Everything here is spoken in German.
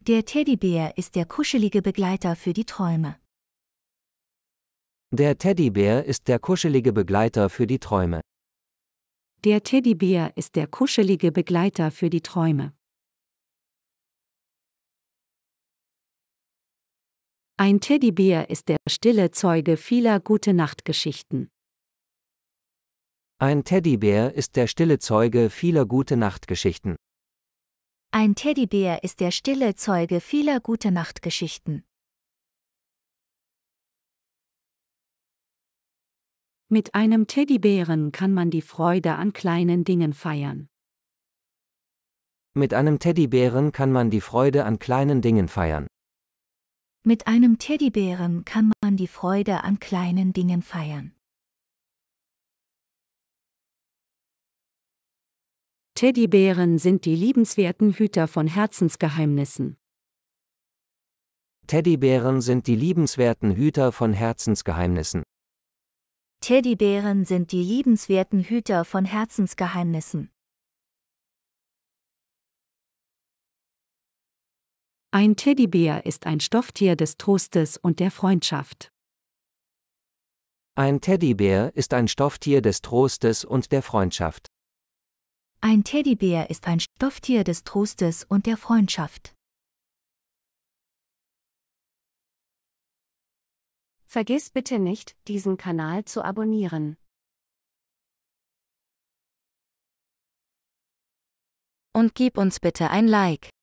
Der Teddybär ist der kuschelige Begleiter für die Träume. Der Teddybär ist der kuschelige Begleiter für die Träume. Der Teddybär ist der kuschelige Begleiter für die Träume. Ein Teddybär ist der stille Zeuge vieler Gute-Nacht-Geschichten. Ein Teddybär ist der stille Zeuge vieler gute Nachtgeschichten. Ein Teddybär ist der stille Zeuge vieler gute Nachtgeschichten. Mit einem Teddybären kann man die Freude an kleinen Dingen feiern. Mit einem Teddybären kann man die Freude an kleinen Dingen feiern. Mit einem Teddybären kann man die Freude an kleinen Dingen feiern. Teddybären sind die liebenswerten Hüter von Herzensgeheimnissen. Teddybären sind die liebenswerten Hüter von Herzensgeheimnissen. Teddybären sind die liebenswerten Hüter von Herzensgeheimnissen. Ein Teddybär ist ein Stofftier des Trostes und der Freundschaft. Ein Teddybär ist ein Stofftier des Trostes und der Freundschaft. Ein Teddybär ist ein Stofftier des Trostes und der Freundschaft. Vergiss bitte nicht, diesen Kanal zu abonnieren. Und gib uns bitte ein Like.